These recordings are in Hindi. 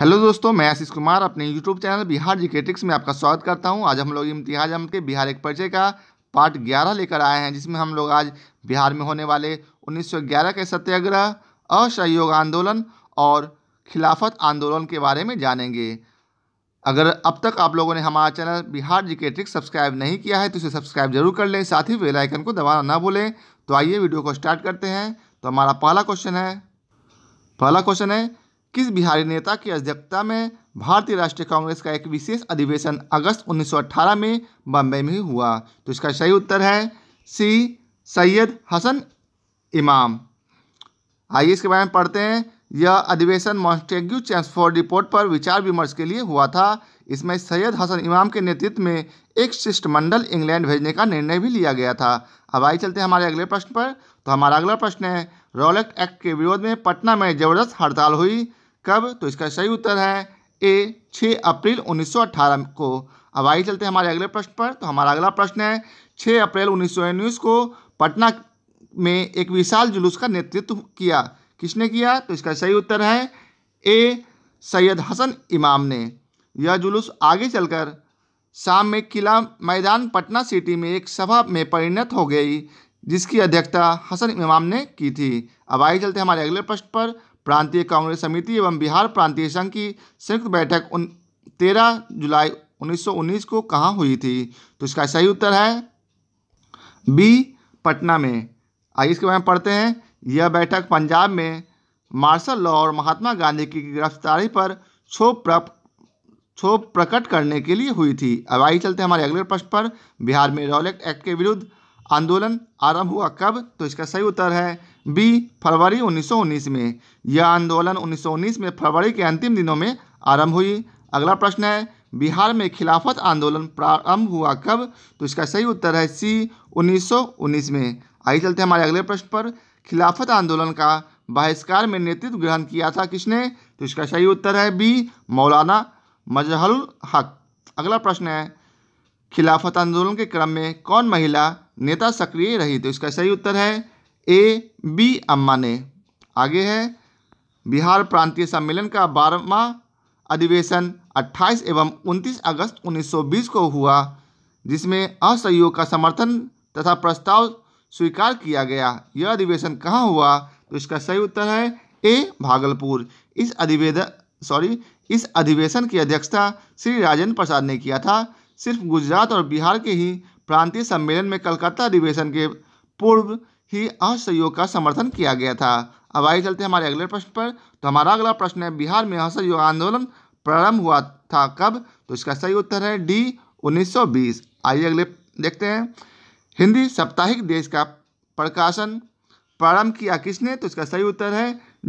हेलो दोस्तों मैं आशीष कुमार अपने यूट्यूब चैनल बिहार जी के ट्रिक्स में आपका स्वागत करता हूं आज हम लोग इम्तिहाज अहमद के बिहार एक परिचय का पार्ट 11 लेकर आए हैं जिसमें हम लोग आज बिहार में होने वाले 1911 के सत्याग्रह असहयोग आंदोलन और खिलाफत आंदोलन के बारे में जानेंगे अगर अब तक आप लोगों ने हमारा चैनल बिहार जी के सब्सक्राइब नहीं किया है तो इसे सब्सक्राइब जरूर कर लें साथ ही वेलाइकन को दबाना ना भूलें तो आइए वीडियो को स्टार्ट करते हैं तो हमारा पहला क्वेश्चन है पहला क्वेश्चन है किस बिहारी नेता की अध्यक्षता में भारतीय राष्ट्रीय कांग्रेस का एक विशेष अधिवेशन अगस्त 1918 में बम्बई में हुआ तो इसका सही उत्तर है सी सैयद हसन इमाम आइए इसके बारे में पढ़ते हैं यह अधिवेशन मॉन्टेग्यू चैंसफोर्ड रिपोर्ट पर विचार विमर्श के लिए हुआ था इसमें सैयद हसन इमाम के नेतृत्व में एक शिष्टमंडल इंग्लैंड भेजने का निर्णय भी लिया गया था अब आइए चलते हैं हमारे अगले प्रश्न पर तो हमारा अगला प्रश्न है रॉलेक्ट एक्ट के विरोध में पटना में जबरदस्त हड़ताल हुई कब तो इसका सही उत्तर है ए 6 अप्रैल 1918 को अब आइए चलते हैं हमारे अगले प्रश्न पर तो हमारा अगला प्रश्न है 6 अप्रैल उन्नीस को पटना में एक विशाल जुलूस का नेतृत्व किया किसने किया तो इसका सही उत्तर है ए सैयद हसन इमाम ने यह जुलूस आगे चलकर शाम में किला मैदान पटना सिटी में एक सभा में परिणत हो गई जिसकी अध्यक्षता हसन इमाम ने की थी अब आइए चलते हमारे अगले प्रश्न पर प्रांतीय कांग्रेस समिति एवं बिहार प्रांतीय संघ की संयुक्त बैठक उन तेरह जुलाई 1919 को कहाँ हुई थी तो इसका सही उत्तर है बी पटना में आइए इसके बारे में पढ़ते हैं यह बैठक पंजाब में मार्शल लॉ और महात्मा गांधी की गिरफ्तारी पर क्षोभ क्षोभ प्रकट करने के लिए हुई थी अब आइए चलते हैं हमारे अगले प्रश्न पर बिहार में रॉलेक्ट एक्ट के विरुद्ध आंदोलन आरंभ हुआ कब तो इसका सही उत्तर है बी फरवरी 1919 में यह आंदोलन 1919 में फरवरी के अंतिम दिनों में आरंभ हुई अगला प्रश्न है बिहार में खिलाफत आंदोलन प्रारंभ हुआ कब तो इसका सही उत्तर है सी 1919 में आइए चलते हैं हमारे अगले प्रश्न पर खिलाफत आंदोलन का बहिष्कार में नेतृत्व ग्रहण किया था किसने तो इसका सही उत्तर है बी मौलाना मजहल हक अगला प्रश्न है खिलाफत आंदोलन के क्रम में कौन महिला नेता सक्रिय रही तो इसका सही उत्तर है ए बी अम्मा ने आगे है बिहार प्रांतीय सम्मेलन का बारहवा अधिवेशन 28 एवं 29 अगस्त 1920 को हुआ जिसमें असहयोग का समर्थन तथा प्रस्ताव स्वीकार किया गया यह अधिवेशन कहाँ हुआ तो इसका सही उत्तर है ए भागलपुर इस अधिवेदन सॉरी इस अधिवेशन की अध्यक्षता श्री राजेंद्र प्रसाद ने किया था सिर्फ गुजरात और बिहार के ही प्रांतीय सम्मेलन में कलकत्ता अधिवेशन के पूर्व ही असहयोग का समर्थन किया गया था अब आगे चलते हमारे अगले प्रश्न पर तो हमारा अगला प्रश्न है बिहार में असहयोग आंदोलन प्रारंभ हुआ था कब तो इसका सही उत्तर है डी 1920 आइए अगले देखते हैं हिंदी साप्ताहिक देश का प्रकाशन प्रारंभ किया किसने तो इसका सही उत्तर है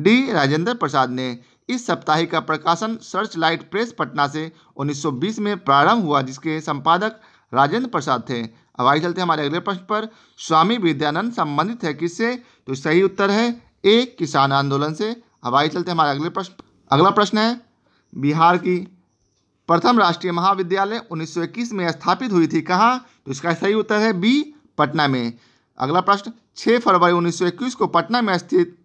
डी राजेंद्र प्रसाद ने इस साप्ताहिक का प्रकाशन सर्च लाइट प्रेस पटना से 1920 में प्रारंभ हुआ जिसके संपादक राजेंद्र प्रसाद थे अब आगे चलते हमारे अगले प्रश्न पर स्वामी विद्यानंद संबंधित है किससे तो सही उत्तर है एक किसान आंदोलन से अब आगे चलते हमारे अगले प्रश्न अगला प्रश्न है बिहार की प्रथम राष्ट्रीय महाविद्यालय 1921 में स्थापित हुई थी कहाँ तो इसका सही उत्तर है बी पटना में अगला प्रश्न 6 फरवरी 1921 को पटना में स्थित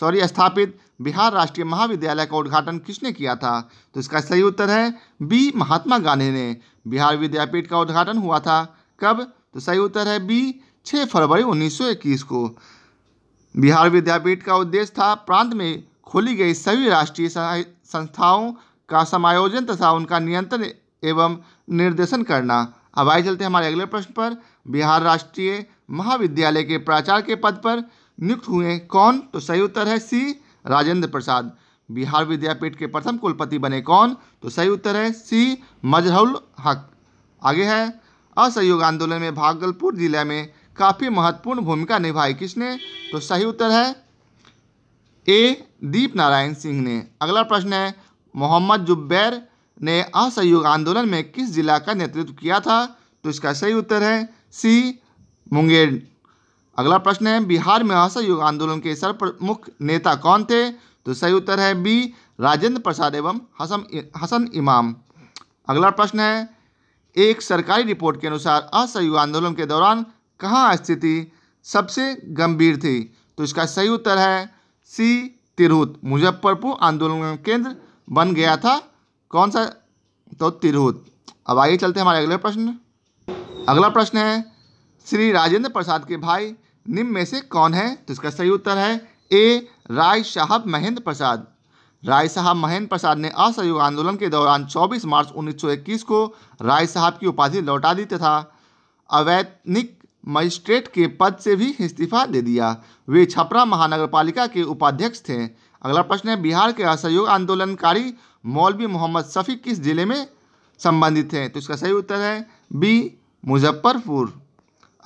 सॉरी स्थापित बिहार राष्ट्रीय महाविद्यालय का उद्घाटन किसने किया था तो इसका सही उत्तर है बी महात्मा गांधी ने बिहार विद्यापीठ का उद्घाटन हुआ था कब तो सही उत्तर है बी छः फरवरी 1921 को बिहार विद्यापीठ का उद्देश्य था प्रांत में खोली गई सभी राष्ट्रीय संस्थाओं का समायोजन तथा उनका नियंत्रण एवं निर्देशन करना अब आई चलते हमारे अगले प्रश्न पर बिहार राष्ट्रीय महाविद्यालय के प्राचार्य के पद पर नियुक्त हुए कौन तो सही उत्तर है सी राजेंद्र प्रसाद बिहार विद्यापीठ के प्रथम कुलपति बने कौन तो सही उत्तर है सी मजहुल हक आगे है असहयोग आंदोलन में भागलपुर जिले में काफ़ी महत्वपूर्ण भूमिका निभाई किसने तो सही उत्तर है ए दीप नारायण सिंह ने अगला प्रश्न है मोहम्मद जुबैर ने असहयोग आंदोलन में किस जिला का नेतृत्व किया था तो इसका सही उत्तर है सी मुंगेर अगला प्रश्न है बिहार में असहयोग आंदोलन के सर्वप्रमुख नेता कौन थे तो सही उत्तर है बी राजेंद्र प्रसाद एवं हसन हसन इमाम अगला प्रश्न है एक सरकारी रिपोर्ट के अनुसार असहयोग आंदोलन के दौरान कहाँ स्थिति सबसे गंभीर थी तो इसका सही उत्तर है सी तिरहुत मुजफ्फरपुर आंदोलन केंद्र बन गया था कौन सा तो तिरहुत अब आगे चलते हैं हमारे अगले प्रश्न अगला प्रश्न है श्री राजेंद्र प्रसाद के भाई निम्न में से कौन है तो इसका सही उत्तर है ए राय साहब महेंद्र प्रसाद राय साहब महेंद्र प्रसाद ने असहयोग आंदोलन के दौरान 24 मार्च 1921 को राय साहब की उपाधि लौटा दी तथा अवैतनिक मजिस्ट्रेट के पद से भी इस्तीफा दे दिया वे छपरा महानगर पालिका के उपाध्यक्ष थे अगला प्रश्न है बिहार के असहयोग आंदोलनकारी मौलवी मोहम्मद शफी किस जिले में संबंधित हैं तो इसका सही उत्तर है बी मुजफ्फरपुर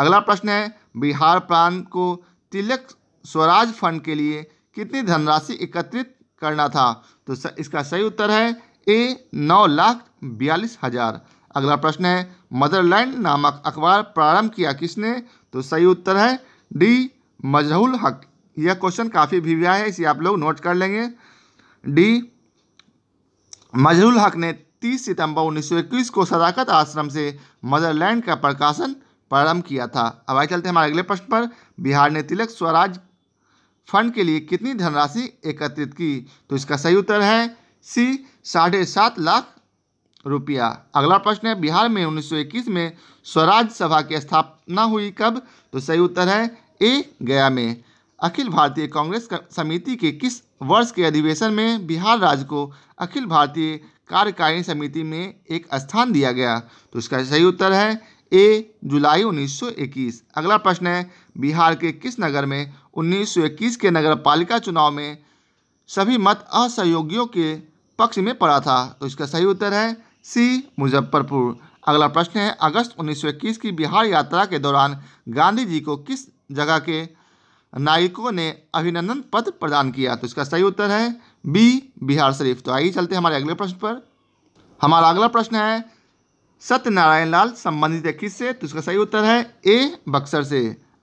अगला प्रश्न है बिहार प्रांत को तिलक स्वराज फंड के लिए कितनी धनराशि एकत्रित करना था तो इसका सही उत्तर है ए नौ लाख बयालीस हजार अगला प्रश्न है मदरलैंड नामक अखबार प्रारंभ किया किसने तो सही उत्तर है डी मजहुल हक यह क्वेश्चन काफ़ी भीविया है इसे आप लोग नोट कर लेंगे डी मजहुल हक ने 30 सितंबर 1921 को सदाकत आश्रम से मदरलैंड का प्रकाशन प्रारंभ किया था अब आगे चलते हैं हमारे अगले प्रश्न पर बिहार ने तिलक स्वराज फंड के लिए कितनी धनराशि एकत्रित की तो इसका सही उत्तर है सी साढ़े सात लाख रुपया अगला प्रश्न है बिहार में 1921 में स्वराज सभा की स्थापना हुई कब तो सही उत्तर है ए गया में अखिल भारतीय कांग्रेस समिति के किस वर्ष के अधिवेशन में बिहार राज्य को अखिल भारतीय कार्यकारिणी समिति में एक स्थान दिया गया तो इसका सही उत्तर है ए जुलाई 1921 अगला प्रश्न है बिहार के किस नगर में 1921 के नगर पालिका चुनाव में सभी मत असहयोगियों के पक्ष में पड़ा था तो इसका सही उत्तर है सी मुजफ्फरपुर अगला प्रश्न है अगस्त 1921 की बिहार यात्रा के दौरान गांधी जी को किस जगह के नायकों ने अभिनंदन पत्र प्रदान किया तो इसका सही उत्तर है बी बिहार शरीफ तो आइए चलते हैं हमारे अगले प्रश्न पर हमारा अगला प्रश्न है सत्यनारायण लाल संबंधित है किससे तो इसका सही उत्तर है ए बक्सर से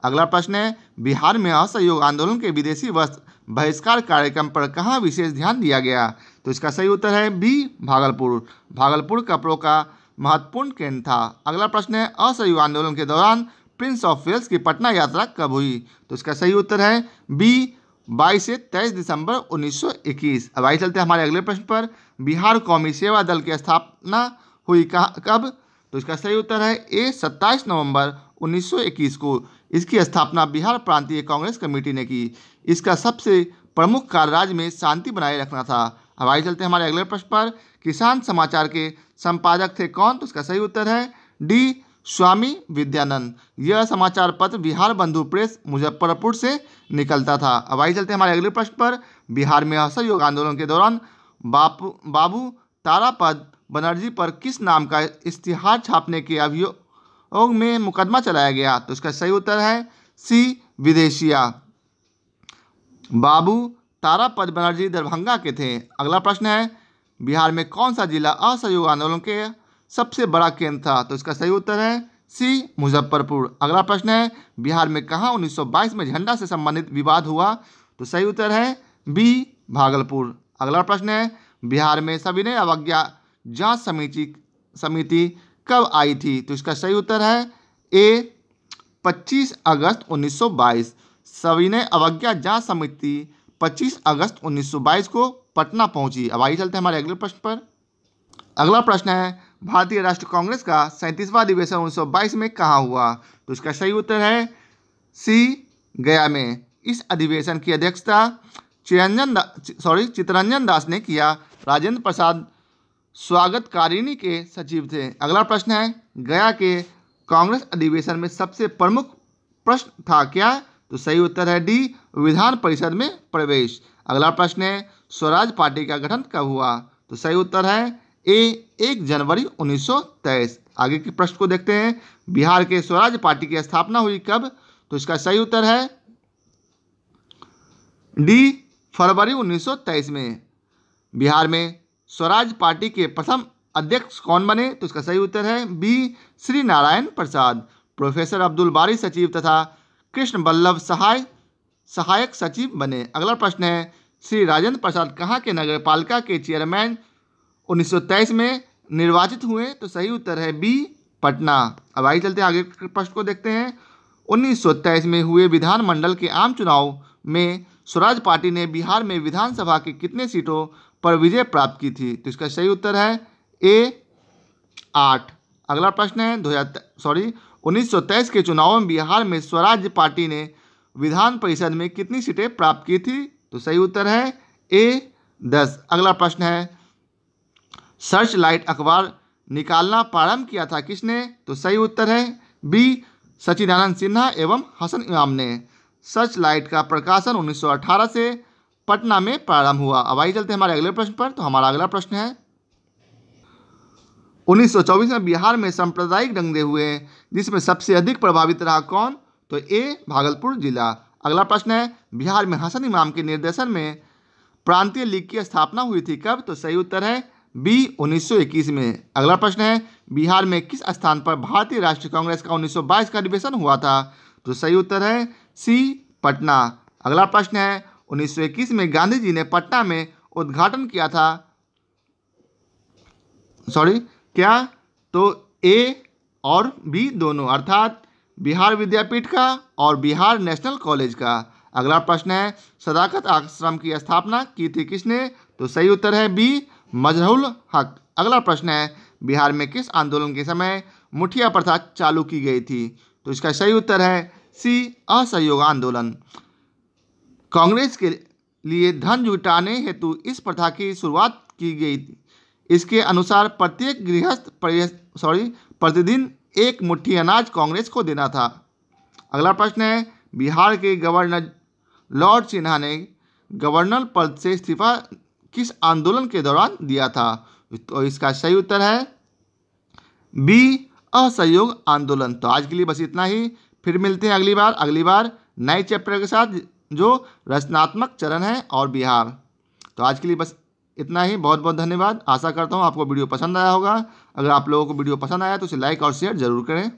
अगला प्रश्न है बिहार में असहयोग आंदोलन के विदेशी वस्त्र बहिष्कार कार्यक्रम पर कहाँ विशेष ध्यान दिया गया तो इसका सही उत्तर है बी भागलपुर भागलपुर कपड़ों का महत्वपूर्ण केंद्र था अगला प्रश्न है असहयोग आंदोलन के दौरान प्रिंस ऑफ वेल्स की पटना यात्रा कब हुई तो इसका सही उत्तर है बी बाईस से तेईस दिसंबर 1921 अब आई चलते हैं हमारे अगले प्रश्न पर बिहार कौमी सेवा दल की स्थापना हुई कहा कब तो इसका सही उत्तर है ए 27 नवंबर 1921 को इसकी स्थापना बिहार प्रांतीय कांग्रेस कमेटी ने की इसका सबसे प्रमुख कार्य राज्य में शांति बनाए रखना था अब आगे चलते हमारे अगले प्रश्न पर किसान समाचार के संपादक थे कौन तो इसका सही उत्तर है डी स्वामी विद्यानंद यह समाचार पत्र बिहार बंधु प्रेस मुजफ्फरपुर से निकलता था अब आइए चलते हमारे अगले प्रश्न पर बिहार में असहयोग आंदोलन के दौरान बापू बाबू तारापद बनर्जी पर किस नाम का इश्तिहार छापने के अभियोग में मुकदमा चलाया गया तो इसका सही उत्तर है सी विदेशिया बाबू तारापद बनर्जी दरभंगा के थे अगला प्रश्न है बिहार में कौन सा जिला असहयोग आंदोलन के सबसे बड़ा केंद्र था तो इसका सही उत्तर है सी मुजफ्फरपुर अगला प्रश्न है बिहार में कहाँ 1922 में झंडा से संबंधित विवाद हुआ तो सही उत्तर है बी भागलपुर अगला प्रश्न है बिहार में सविनय अवज्ञा जांच समिति समिति कब आई थी तो इसका सही उत्तर है ए 25 अगस्त 1922 सविनय अवज्ञा जांच समिति 25 अगस्त 1922 को पटना पहुंची अब आइए चलते हैं हमारे अगले प्रश्न पर अगला प्रश्न है भारतीय राष्ट्रीय कांग्रेस का सैंतीसवां अधिवेशन उन्नीस में कहाँ हुआ तो इसका सही उत्तर है सी गया में इस अधिवेशन की अध्यक्षता चिरंजन सॉरी चितरंजन दास ने किया राजेंद्र प्रसाद स्वागतकारिणी के सचिव थे अगला प्रश्न है गया के कांग्रेस अधिवेशन में सबसे प्रमुख प्रश्न था क्या तो सही उत्तर है डी विधान परिषद में प्रवेश अगला प्रश्न है स्वराज पार्टी का गठन कब हुआ तो सही उत्तर है ए एक जनवरी 1923 आगे के प्रश्न को देखते हैं बिहार के स्वराज पार्टी की स्थापना हुई कब तो इसका सही उत्तर है डी फरवरी 1923 में बिहार में स्वराज पार्टी के प्रथम अध्यक्ष कौन बने तो इसका सही उत्तर है बी श्री नारायण प्रसाद प्रोफेसर अब्दुल बारी सचिव तथा कृष्ण बल्लभ सहाय सहायक सचिव बने अगला प्रश्न है श्री राजेंद्र प्रसाद कहाँ के नगर पालिका के चेयरमैन उन्नीस में निर्वाचित हुए तो सही उत्तर है बी पटना अब आइए चलते हैं आगे प्रश्न को देखते हैं उन्नीस में हुए विधानमंडल के आम चुनाव में स्वराज पार्टी ने बिहार में विधानसभा की कितने सीटों पर विजय प्राप्त की थी तो इसका सही उत्तर है ए आठ अगला प्रश्न है दो सॉरी उन्नीस के चुनाव में बिहार में स्वराज्य पार्टी ने विधान परिषद में कितनी सीटें प्राप्त की थी तो सही उत्तर है ए दस अगला प्रश्न है सर्च लाइट अखबार निकालना प्रारंभ किया था किसने तो सही उत्तर है बी सचिदानंद सिन्हा एवं हसन इमाम ने सर्च लाइट का प्रकाशन 1918 से पटना में प्रारंभ हुआ अब आइए चलते हैं हमारे अगले प्रश्न पर तो हमारा अगला प्रश्न है 1924 में बिहार में सांप्रदायिक दंगे हुए जिसमें सबसे अधिक प्रभावित रहा कौन तो ए भागलपुर जिला अगला प्रश्न है बिहार में हसन इमाम के निर्देशन में प्रांतीय लीग की स्थापना हुई थी कब तो सही उत्तर है बी 1921 में अगला प्रश्न है बिहार में किस स्थान पर भारतीय राष्ट्रीय कांग्रेस का 1922 का अधिवेशन हुआ था तो सही उत्तर है सी पटना अगला प्रश्न है 1921 में गांधी जी ने पटना में उद्घाटन किया था सॉरी क्या तो ए और बी दोनों अर्थात बिहार विद्यापीठ का और बिहार नेशनल कॉलेज का अगला प्रश्न है सदाकत आश्रम की स्थापना की थी किसने तो सही उत्तर है बी मजहुल हक अगला प्रश्न है बिहार में किस आंदोलन के समय मुठिया प्रथा चालू की गई थी तो इसका सही उत्तर है सी असहयोग आंदोलन कांग्रेस के लिए धन जुटाने हेतु इस प्रथा की शुरुआत की गई थी इसके अनुसार प्रत्येक गृहस्थ सॉरी प्रतिदिन एक मुट्ठी अनाज कांग्रेस को देना था अगला प्रश्न है बिहार के गवर्नर लॉर्ड सिन्हा ने गवर्नर पद से इस्तीफा किस आंदोलन के दौरान दिया था तो इसका सही उत्तर है बी असहयोग आंदोलन तो आज के लिए बस इतना ही फिर मिलते हैं अगली बार अगली बार नए चैप्टर के साथ जो रचनात्मक चरण है और बिहार तो आज के लिए बस इतना ही बहुत बहुत धन्यवाद आशा करता हूँ आपको वीडियो पसंद आया होगा अगर आप लोगों को वीडियो पसंद आया तो इसे लाइक और शेयर जरूर करें